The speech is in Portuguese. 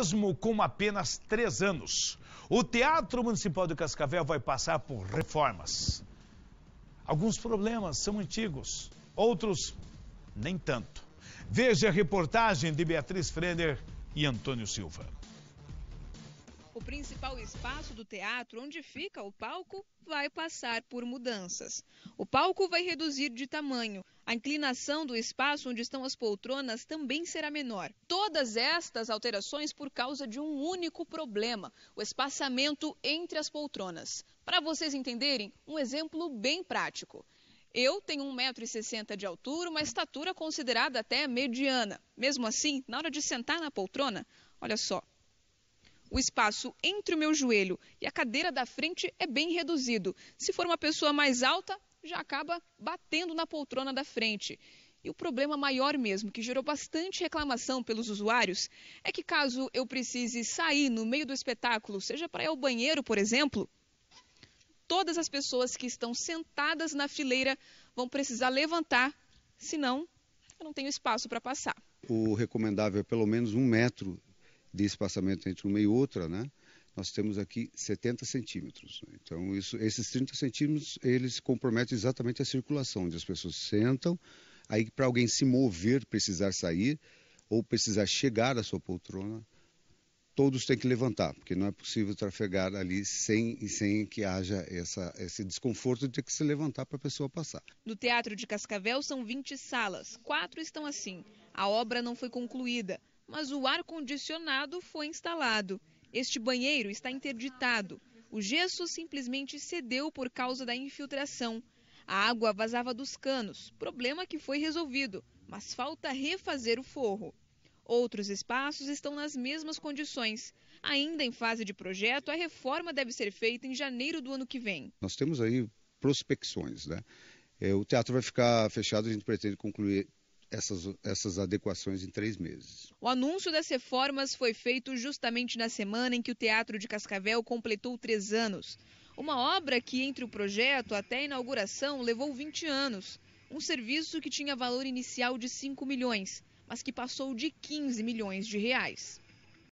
mesmo com apenas três anos, o Teatro Municipal de Cascavel vai passar por reformas. Alguns problemas são antigos, outros nem tanto. Veja a reportagem de Beatriz Frender e Antônio Silva. O principal espaço do teatro, onde fica o palco, vai passar por mudanças. O palco vai reduzir de tamanho. A inclinação do espaço onde estão as poltronas também será menor. Todas estas alterações por causa de um único problema: o espaçamento entre as poltronas. Para vocês entenderem, um exemplo bem prático. Eu tenho 1,60m de altura, uma estatura considerada até mediana. Mesmo assim, na hora de sentar na poltrona, olha só, o espaço entre o meu joelho e a cadeira da frente é bem reduzido. Se for uma pessoa mais alta, já acaba batendo na poltrona da frente. E o problema maior mesmo, que gerou bastante reclamação pelos usuários, é que caso eu precise sair no meio do espetáculo, seja para ir ao banheiro, por exemplo, todas as pessoas que estão sentadas na fileira vão precisar levantar, senão eu não tenho espaço para passar. O recomendável é pelo menos um metro de espaçamento entre uma e outra, né? Nós temos aqui 70 centímetros. Então, isso, esses 30 centímetros, eles comprometem exatamente a circulação, onde as pessoas sentam, aí para alguém se mover, precisar sair, ou precisar chegar à sua poltrona, todos têm que levantar, porque não é possível trafegar ali sem sem que haja essa, esse desconforto de ter que se levantar para a pessoa passar. No Teatro de Cascavel são 20 salas, quatro estão assim. A obra não foi concluída, mas o ar-condicionado foi instalado. Este banheiro está interditado. O gesso simplesmente cedeu por causa da infiltração. A água vazava dos canos, problema que foi resolvido, mas falta refazer o forro. Outros espaços estão nas mesmas condições. Ainda em fase de projeto, a reforma deve ser feita em janeiro do ano que vem. Nós temos aí prospecções, né? É, o teatro vai ficar fechado, a gente pretende concluir essas, essas adequações em três meses. O anúncio das reformas foi feito justamente na semana em que o Teatro de Cascavel completou três anos. Uma obra que, entre o projeto até a inauguração, levou 20 anos. Um serviço que tinha valor inicial de 5 milhões, mas que passou de 15 milhões de reais.